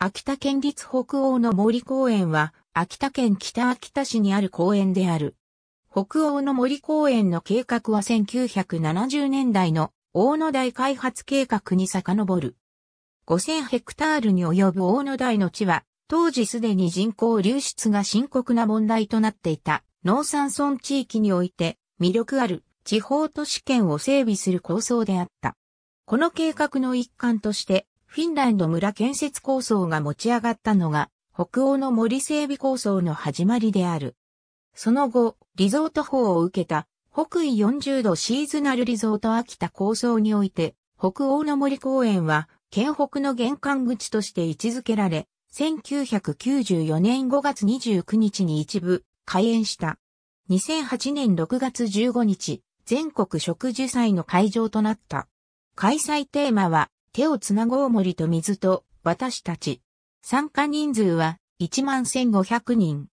秋田県立北欧の森公園は、秋田県北秋田市にある公園である。北欧の森公園の計画は1970年代の大野台開発計画に遡る。5000ヘクタールに及ぶ大野台の地は、当時すでに人口流出が深刻な問題となっていた農産村地域において魅力ある地方都市圏を整備する構想であった。この計画の一環としてフィンランド村建設構想が持ち上がったのが、北欧の森整備構想の始まりである。その後、リゾート法を受けた、北緯40度シーズナルリゾート秋田構想において、北欧の森公園は、県北の玄関口として位置づけられ、1994年5月29日に一部、開園した。2008年6月15日、全国植樹祭の会場となった。開催テーマは、手をつなごう森と水と、私たち。参加人数は、11,500人。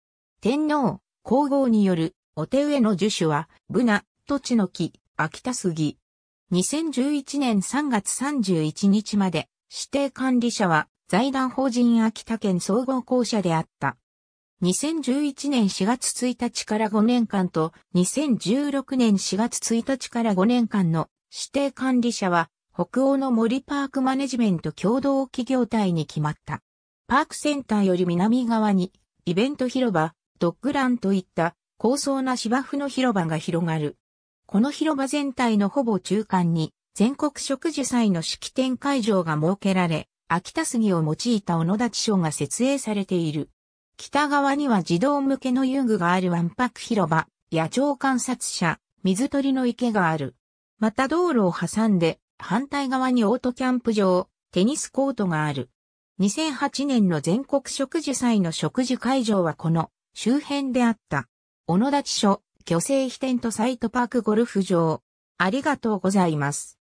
天皇、皇后による、お手植えの樹種は、ブナ、土地の木、秋田杉。2011年3月31日まで、指定管理者は、財団法人秋田県総合公社であった。2011年4月1日から5年間と2016年4月1日から5年間の指定管理者は北欧の森パークマネジメント共同企業体に決まった。パークセンターより南側に、イベント広場、ドッグランといった高層な芝生の広場が広がる。この広場全体のほぼ中間に、全国植樹祭の式典会場が設けられ、秋田杉を用いた小野立賞が設営されている。北側には児童向けの遊具があるワンパク広場、野鳥観察者、水鳥の池がある。また道路を挟んで反対側にオートキャンプ場、テニスコートがある。2008年の全国植樹祭の植樹会場はこの周辺であった。小野立署、巨勢飛天とサイトパークゴルフ場。ありがとうございます。